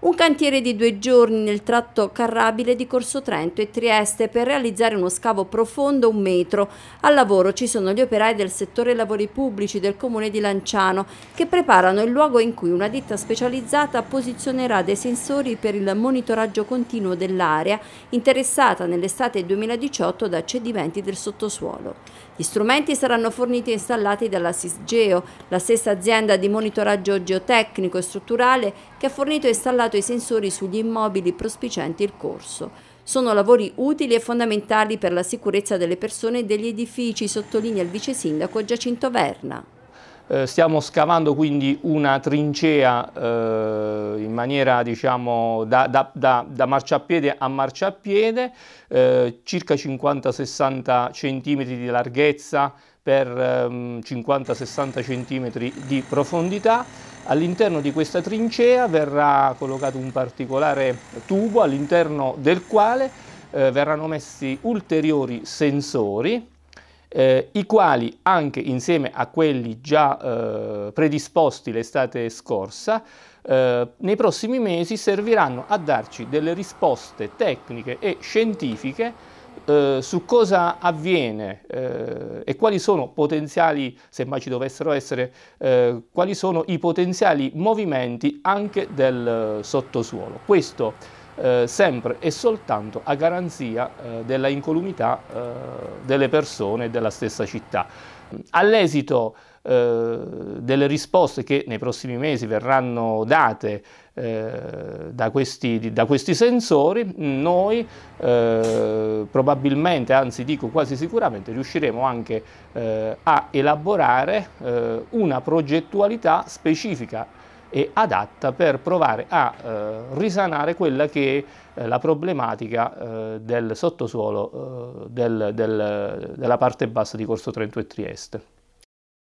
un cantiere di due giorni nel tratto carrabile di Corso Trento e Trieste per realizzare uno scavo profondo un metro. Al lavoro ci sono gli operai del settore lavori pubblici del comune di Lanciano che preparano il luogo in cui una ditta specializzata posizionerà dei sensori per il monitoraggio continuo dell'area interessata nell'estate 2018 da cedimenti del sottosuolo. Gli strumenti saranno forniti e installati dalla Sisgeo, la stessa azienda di monitoraggio geotecnico e strutturale che ha fornito e installato installato i sensori sugli immobili prospicienti il corso. Sono lavori utili e fondamentali per la sicurezza delle persone e degli edifici, sottolinea il vice sindaco Giacinto Verna. Eh, stiamo scavando quindi una trincea eh, in maniera diciamo, da, da, da, da, marciapiede a marciapiede, eh, circa 50-60 cm di larghezza per 50-60 ehm, cm di profondità All'interno di questa trincea verrà collocato un particolare tubo all'interno del quale eh, verranno messi ulteriori sensori eh, i quali anche insieme a quelli già eh, predisposti l'estate scorsa eh, nei prossimi mesi serviranno a darci delle risposte tecniche e scientifiche eh, su cosa avviene eh, e quali sono potenziali, se mai ci dovessero essere, eh, quali sono i potenziali movimenti anche del eh, sottosuolo. Questo eh, sempre e soltanto a garanzia eh, della incolumità delle persone e della stessa città. All'esito eh, delle risposte che nei prossimi mesi verranno date eh, da, questi, da, questi, sensori, noi eh, probabilmente, anzi dico quasi sicuramente, riusciremo anche eh, a elaborare eh, una progettualità specifica e adatta per provare a risanare quella che è la problematica del sottosuolo del, del, della parte bassa di Corso Trento e Trieste.